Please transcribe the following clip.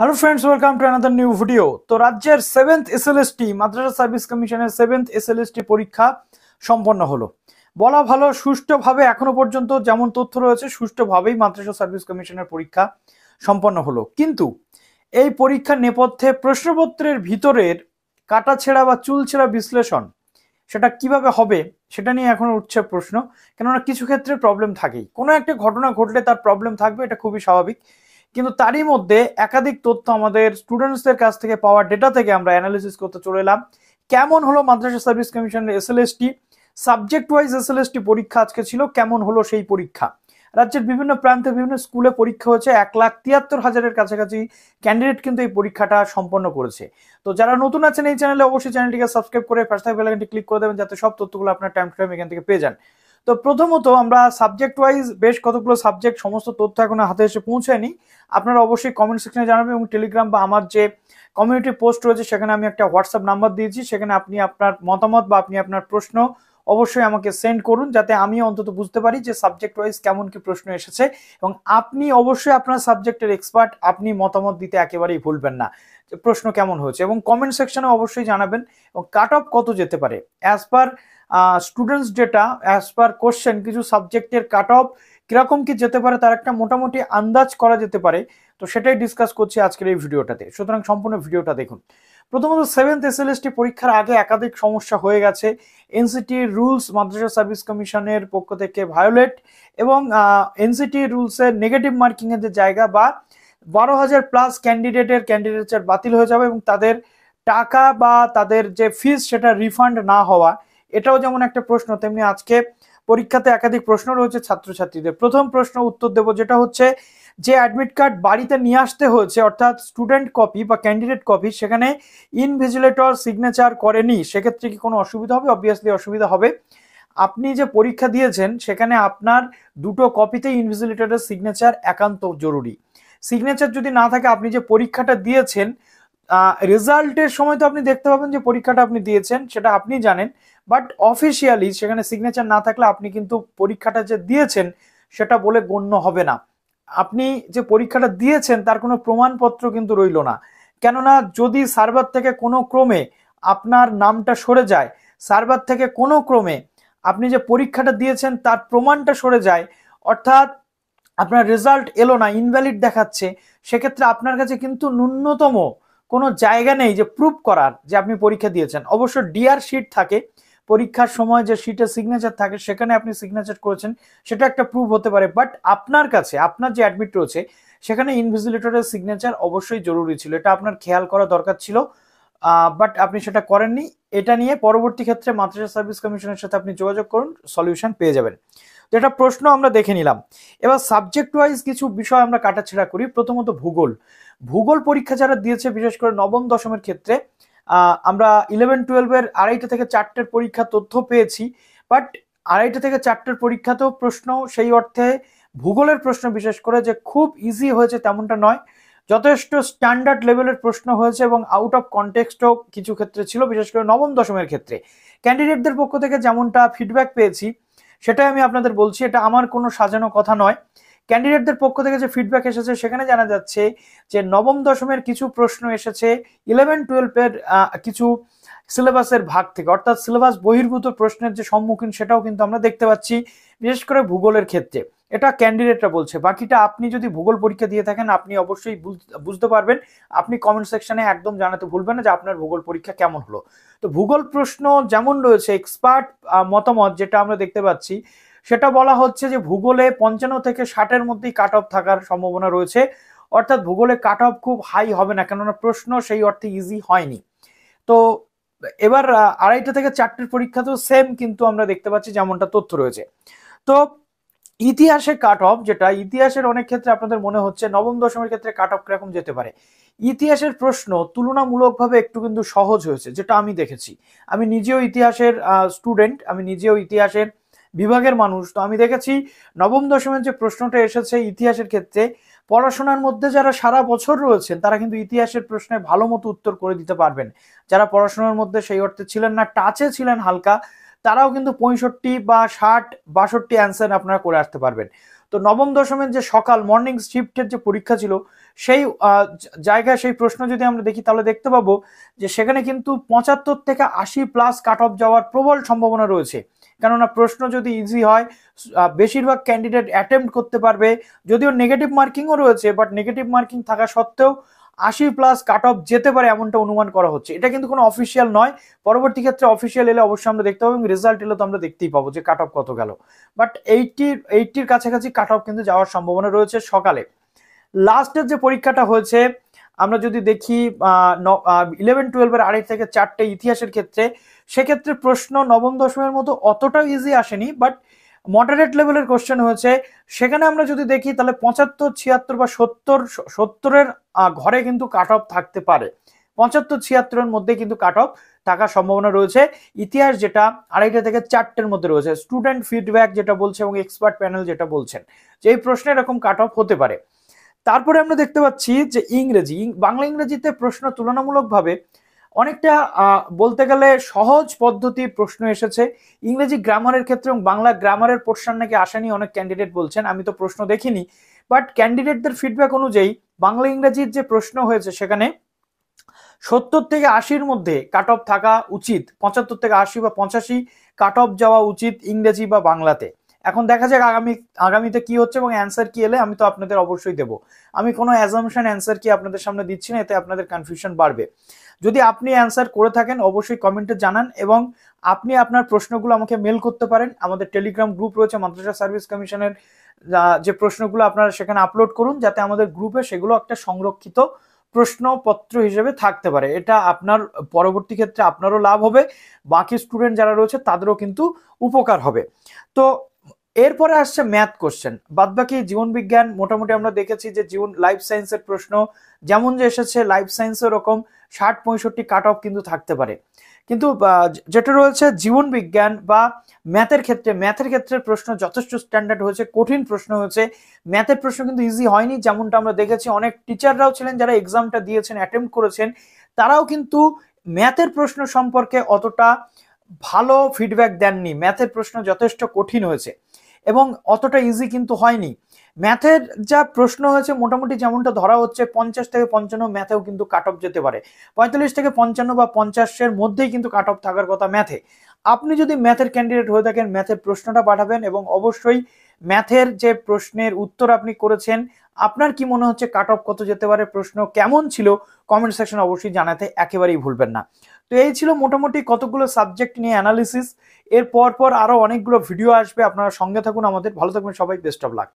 hello friends welcome to another new video তো রাজ্যের seventh S SLST মাদ্রাসা service কমিশনের সেভেন্থ এস এসএলএসটি পরীক্ষা সম্পন্ন হলো বলা ভালো সুষ্ঠুভাবে এখনো পর্যন্ত যেমন তথ্য রয়েছে সুষ্ঠুভাবেই মাদ্রাসা সার্ভিস কমিশনের পরীক্ষা সম্পন্ন হলো কিন্তু এই পরীক্ষার নেপথ্যে প্রশ্নপত্রের ভিতরের কাটাছেড়া বা চুলছেড়া বিশ্লেষণ সেটা কিভাবে হবে সেটা নিয়ে এখনো উঠছে প্রশ্ন কেননা কিছু ক্ষেত্রে প্রবলেম থাকেই কোনো একটা ঘটনা ঘটলে তার প্রবলেম থাকবে এটা খুবই স্বাভাবিক কিন্তু তারই মধ্যে একাধিক তথ্য আমাদের স্টুডেন্টসদের কাছ থেকে পাওয়া ডেটা থেকে আমরা অ্যানালিসিস করতে চলে এলাম কেমন হলো মাদ্রাসা সার্ভিস কমিশনের এসএলএসটি সাবজেক্ট ওয়াইজ এসএলএসটি পরীক্ষা আজকে ছিল কেমন হলো সেই পরীক্ষা রাজ্যের বিভিন্ন প্রান্তে বিভিন্ন স্কুলে পরীক্ষা হয়েছে এক লাখ তিয়াত্তর হাজারের কাছাকাছি ক্যান্ডিডেট কিন্তু এই পরীক্ষাটা সম্পন্ন করেছে তো যারা নতুন আছেন এই চ্যানেলে অবশ্যই চ্যানেলটিকে সাবস্ক্রাইব করে ফার্স্ট বেলাইকনটি ক্লিক করে দেবেন যাতে সব তথ্যগুলো আপনার টাইম টু টাইম এখান থেকে পেয়ে যান তো প্রথমত আমরা সাবজেক্ট ওয়াইজ বেশ কতগুলো সাবজেক্ট সমস্ত তথ্য এখন হাতে এসে পৌঁছায়নি আপনারা অবশ্যই কমেন্ট সেকশনে জানাবেন এবং টেলিগ্রাম বা আমার যে কমিউনিটি পোস্ট রয়েছে সেখানে আমি একটা হোয়াটসঅ্যাপ নাম্বার দিয়েছি সেখানে আপনি আপনার মতামত বা আপনি আপনার প্রশ্ন অবশ্যই আমাকে সেন্ড করুন যাতে আমি অন্তত বুঝতে পারি যে সাবজেক্ট ওয়াইজ কেমন কি প্রশ্ন এসেছে এবং আপনি অবশ্যই আপনার সাবজেক্টের এক্সপার্ট আপনি মতামত দিতে একেবারেই ভুলবেন না প্রশ্ন কেমন হয়েছে এবং কমেন্ট সেকশনে অবশ্যই জানাবেন এবং কাট অফ কত যেতে পারে as per students data as per question কিছু সাবজেক্টের কাট অফ কীরকম কি যেতে পারে তার একটা মোটামুটি আন্দাজ করা যেতে পারে তো সেটাই ডিসকাস করছি আজকের এই ভিডিওটাতে সুতরাং সম্পূর্ণ ভিডিওটা দেখুন প্রথমত সেভেন্থ এল পরীক্ষার আগে একাধিক সমস্যা হয়ে গেছে এনসিটি রুলস মাদ্রাসা সার্ভিস কমিশনের পক্ষ থেকে ভায়োলেট এবং এনসিটি রুলসের নেগেটিভ মার্কিংয়ের যে জায়গা বা বারো হাজার প্লাস ক্যান্ডিডেটের ক্যান্ডিডেটের বাতিল হয়ে যাবে এবং তাদের টাকা বা তাদের যে ফিস সেটা রিফান্ড না হওয়া এটাও যেমন একটা প্রশ্ন তেমনি আজকে পরীক্ষাতে একাধিক প্রশ্ন রয়েছে ছাত্রছাত্রীদের প্রথম প্রশ্ন উত্তর দেব যেটা হচ্ছে যে অ্যাডমিট কার্ড বাড়িতে নিয়ে আসতে হয়েছে অর্থাৎ স্টুডেন্ট কপি বা ক্যান্ডিডেট কপি সেখানে ইনভিজিলেটর সিগনেচার করেনি সেক্ষেত্রে কি কোনো অসুবিধা হবে অবভিয়াসলি অসুবিধা হবে আপনি যে পরীক্ষা দিয়েছেন সেখানে আপনার দুটো কপিতে ইনভিজিলেটরের সিগনেচার একান্ত জরুরি সিগনেচার যদি না থাকে আপনি যে পরীক্ষাটা দিয়েছেন রেজাল্টের সময় তো আপনি দেখতে পাবেন যে পরীক্ষাটা আপনি দিয়েছেন সেটা আপনি জানেন বাট অফিসিয়ালি সেখানে সিগনেচার না থাকলে আপনি কিন্তু পরীক্ষাটা যে দিয়েছেন সেটা বলে গণ্য হবে না আপনি যে পরীক্ষাটা দিয়েছেন তার কোনো প্রমাণপত্র কিন্তু রইল না কেননা যদি সার্ভার থেকে কোনো ক্রমে আপনার নামটা সরে যায় সার্ভার থেকে কোনো ক্রমে আপনি যে পরীক্ষাটা দিয়েছেন তার প্রমাণটা সরে যায় অর্থাৎ আপনার রেজাল্ট এলো না ইনভ্যালিড দেখাচ্ছে সেক্ষেত্রে আপনার কাছে কিন্তু ন্যূনতম কোনো জায়গা নেই যে প্রুফ করার যে আপনি পরীক্ষা দিয়েছেন অবশ্য ডিআর শিট থাকে পরীক্ষার সময় যে শিটে সিগনেচার থাকে সেখানে আপনি সিগনেচার করেছেন সেটা একটা প্রুফ হতে পারে বাট আপনার কাছে আপনার যে অ্যাডমিট রয়েছে সেখানে ইনভিজিলেটরের সিগনেচার অবশ্যই জরুরি ছিল এটা আপনার খেয়াল করা দরকার ছিল বাট আপনি সেটা করেননি এটা নিয়ে পরবর্তী ক্ষেত্রে মাদ্রাসা সার্ভিস কমিশনের সাথে আপনি যোগাযোগ করুন সলিউশন পেয়ে যাবেন যেটা প্রশ্ন আমরা দেখে নিলাম এবার সাবজেক্ট ওয়াইজ কিছু বিষয় আমরা কাটাছেড়া করি প্রথমত ভূগোল ভূগোল পরীক্ষা যারা দিয়েছে বিশেষ করে নবম দশমের ক্ষেত্রে আমরা ইলেভেন টুয়েলভের আড়াইটা থেকে চারটের পরীক্ষা তথ্য পেয়েছি বাট আড়াইটা থেকে চারটের পরীক্ষাতেও প্রশ্ন সেই অর্থে ভূগোলের প্রশ্ন বিশেষ করে যে খুব ইজি হয়েছে তেমনটা নয় যথেষ্ট স্ট্যান্ডার্ড লেভেলের প্রশ্ন হয়েছে এবং আউট অফ কনটেক্সটও কিছু ক্ষেত্রে ছিল বিশেষ করে নবম দশমের ক্ষেত্রে ক্যান্ডিডেটদের পক্ষ থেকে যেমনটা ফিডব্যাক পেয়েছি সেটাই আমি আপনাদের বলছি এটা আমার কোনো সাজানো কথা নয় ক্যান্ডিডেটদের পক্ষ থেকে যে ফিডব্যাক এসেছে সেখানে জানা যাচ্ছে যে নবম দশমের কিছু প্রশ্ন এসেছে ইলেভেন টুয়েলভের কিছু সিলেবাসের ভাগ থেকে অর্থাৎ সিলেবাস বহির্ভূত প্রশ্নের যে সম্মুখীন সেটাও কিন্তু আমরা দেখতে পাচ্ছি বিশেষ করে ভূগোলের ক্ষেত্রে এটা ক্যান্ডিডেটরা বলছে বাকিটা আপনি যদি ভূগোল পরীক্ষা দিয়ে থাকেন আপনি অবশ্যই বুঝতে পারবেন আপনি কমেন্ট সেকশনে একদম জানাতে ভুলবেন না যে আপনার ভূগোল পরীক্ষা কেমন হলো তো ভূগোল প্রশ্ন যেমন রয়েছে এক্সপার্ট মতামত যেটা আমরা দেখতে পাচ্ছি সেটা বলা হচ্ছে যে ভূগোলে পঞ্চান্ন থেকে ষাটের মধ্যেই কাট অফ থাকার সম্ভাবনা রয়েছে অর্থাৎ ভূগোলে কাট অফ খুব হাই হবে না কেননা প্রশ্ন সেই অর্থে ইজি হয়নি তো এবার আড়াইটা থেকে চারটের পরীক্ষাতেও সেম কিন্তু আমরা দেখতে পাচ্ছি যেমনটা তথ্য রয়েছে তো ইতিহাসে কাট অফ যেটা ইতিহাসের অনেক ক্ষেত্রে আপনাদের মনে হচ্ছে নবম দশমের ক্ষেত্রে কাট অফ কিরকম যেতে পারে ইতিহাসের প্রশ্ন তুলনামূলকভাবে একটু কিন্তু সহজ হয়েছে যেটা আমি দেখেছি আমি নিজেও ইতিহাসের স্টুডেন্ট আমি নিজেও ইতিহাসের বিভাগের মানুষ তো আমি দেখেছি নবম দশমের যে প্রশ্নটা এসেছে ইতিহাসের ক্ষেত্রে পড়াশোনার মধ্যে যারা সারা বছর রয়েছেন তারা কিন্তু ইতিহাসের প্রশ্নে ভালো মতো উত্তর করে দিতে পারবেন যারা পড়াশোনার মধ্যে সেই অর্থে ছিলেন না টাচে ছিলেন হালকা তারাও কিন্তু পঁয়ষট্টি বা ষাট বাষট্টি অ্যান্সার আপনারা করে আসতে পারবেন তো নবম দশমের যে সকাল মর্নিং শিফটের যে পরীক্ষা ছিল সেই জায়গায় সেই প্রশ্ন যদি আমরা দেখি তাহলে দেখতে পাবো যে সেখানে কিন্তু পঁচাত্তর থেকে আশি প্লাস কাট অফ যাওয়ার প্রবল সম্ভাবনা রয়েছে কেননা প্রশ্ন যদি ইজি হয় বেশিরভাগ ক্যান্ডিডেট অ্যাটেম্প করতে পারবে যদিও নেগেটিভ মার্কিংও রয়েছে বাট নেগেটিভ মার্কিং থাকা সত্ত্বেও আশি প্লাস কাট অফ যেতে পারে এমনটা অনুমান করা হচ্ছে এটা কিন্তু কোনো অফিসিয়াল নয় পরবর্তী ক্ষেত্রে অফিসিয়াল এলে অবশ্যই আমরা দেখতে পাবো এবং রেজাল্ট এলে তো আমরা দেখতেই পাবো যে কাট অফ কত গেল বাট এইটির এইটির কাছাকাছি কাট অফ কিন্তু যাওয়ার সম্ভাবনা রয়েছে সকালে লাস্টের যে পরীক্ষাটা হয়েছে আমরা যদি দেখি ইলেভেন টুয়েলভের আড়াই থেকে চারটে ইতিহাসের ক্ষেত্রে সেক্ষেত্রে প্রশ্ন নবম দশমের মতো অতটাও ইজি আসেনি বাট মডারেট লেভেলের কোশ্চেন হয়েছে সেখানে আমরা যদি দেখি তাহলে পঁচাত্তর ছিয়াত্তর বা সত্তর সত্তরের ঘরে কিন্তু কাট অফ থাকতে পারে পঁচাত্তর ছিয়াত্তরের মধ্যে কিন্তু কাট অফ থাকার সম্ভাবনা রয়েছে ইতিহাস যেটা আড়াইটা থেকে চারটের মধ্যে রয়েছে স্টুডেন্ট ফিডব্যাক যেটা বলছে এবং এক্সপার্ট প্যানেল যেটা বলছেন যে এই প্রশ্নে এরকম কাট অফ হতে পারে তারপরে আমরা দেখতে পাচ্ছি যে ইংরেজি বাংলা ইংরেজিতে প্রশ্ন তুলনামূলকভাবে অনেকটা বলতে গেলে সহজ পদ্ধতি প্রশ্ন এসেছে ইংরেজি গ্রামারের ক্ষেত্রে এবং বাংলা গ্রামারের পোর্শন নাকি আসেনি অনেক ক্যান্ডিডেট বলছেন আমি তো প্রশ্ন দেখিনি বাট ক্যান্ডিডেটদের ফিডব্যাক অনুযায়ী বাংলা ইংরেজির যে প্রশ্ন হয়েছে সেখানে সত্তর থেকে আশির মধ্যে কাট অফ থাকা উচিত পঁচাত্তর থেকে আশি বা পঁচাশি কাট অফ যাওয়া উচিত ইংরেজি বা বাংলাতে এখন দেখা যাক আগামী আগামীতে কি হচ্ছে এবং অ্যান্সার কি এলে আমি তো আপনাদের অবশ্যই দেব আমি কোনো অ্যাজামশন অ্যান্সার কি আপনাদের সামনে দিচ্ছি না এতে আপনাদের কনফিউশন বাড়বে যদি আপনি অ্যান্সার করে থাকেন অবশ্যই কমেন্টে জানান এবং আপনি আপনার প্রশ্নগুলো আমাকে মেল করতে পারেন আমাদের টেলিগ্রাম গ্রুপ রয়েছে মাদ্রাসা সার্ভিস কমিশনের যে প্রশ্নগুলো আপনারা সেখানে আপলোড করুন যাতে আমাদের গ্রুপে সেগুলো একটা সংরক্ষিত প্রশ্নপত্র হিসেবে থাকতে পারে এটা আপনার পরবর্তী ক্ষেত্রে আপনারও লাভ হবে বাকি স্টুডেন্ট যারা রয়েছে তাদেরও কিন্তু উপকার হবে তো এরপরে আসছে ম্যাথ কোশ্চেন বাদ বাকি জীবন বিজ্ঞান মোটামুটি আমরা দেখেছি যে জীবন লাইফ সায়েন্সের প্রশ্ন যেমন যে এসেছে লাইফ সায়েন্স ওরকম ষাট পঁয়ষট্টি কাট অফ কিন্তু থাকতে পারে কিন্তু যেটা রয়েছে জীবন বিজ্ঞান বা ম্যাথের ক্ষেত্রে ম্যাথের ক্ষেত্রে প্রশ্ন যথেষ্ট স্ট্যান্ডার্ড হয়েছে কঠিন প্রশ্ন হয়েছে ম্যাথের প্রশ্ন কিন্তু ইজি হয়নি যেমনটা আমরা দেখেছি অনেক টিচাররাও ছিলেন যারা এক্সামটা দিয়েছেন অ্যাটেম্প করেছেন তারাও কিন্তু ম্যাথের প্রশ্ন সম্পর্কে অতটা ভালো ফিডব্যাক দেননি ম্যাথের প্রশ্ন যথেষ্ট কঠিন হয়েছে এবং অতটা ইজি কিন্তু হয়নি ম্যাথের যা প্রশ্ন হয়েছে মোটামুটি যেমনটা ধরা হচ্ছে পঞ্চাশ থেকে পঞ্চান্ন ম্যাথেও কিন্তু কাট অফ যেতে পারে পঁয়তাল্লিশ থেকে পঞ্চান্ন বা পঞ্চাশের মধ্যেই কিন্তু কাট অফ থাকার কথা ম্যাথে আপনি যদি ম্যাথের ক্যান্ডিডেট হয়ে থাকেন ম্যাথের প্রশ্নটা পাঠাবেন এবং অবশ্যই ম্যাথের যে প্রশ্নের উত্তর আপনি করেছেন আপনার কি মনে হচ্ছে কাট অফ কত যেতে পারে প্রশ্ন কেমন ছিল কমেন্ট সেকশন অবশ্যই জানাতে একেবারেই ভুলবেন না তো এই ছিল মোটামুটি কতগুলো সাবজেক্ট নিয়ে অ্যানালিসিস এর পর পর আরও অনেকগুলো ভিডিও আসবে আপনারা সঙ্গে থাকুন আমাদের ভালো থাকবেন সবাই বেস্ট অফ লাক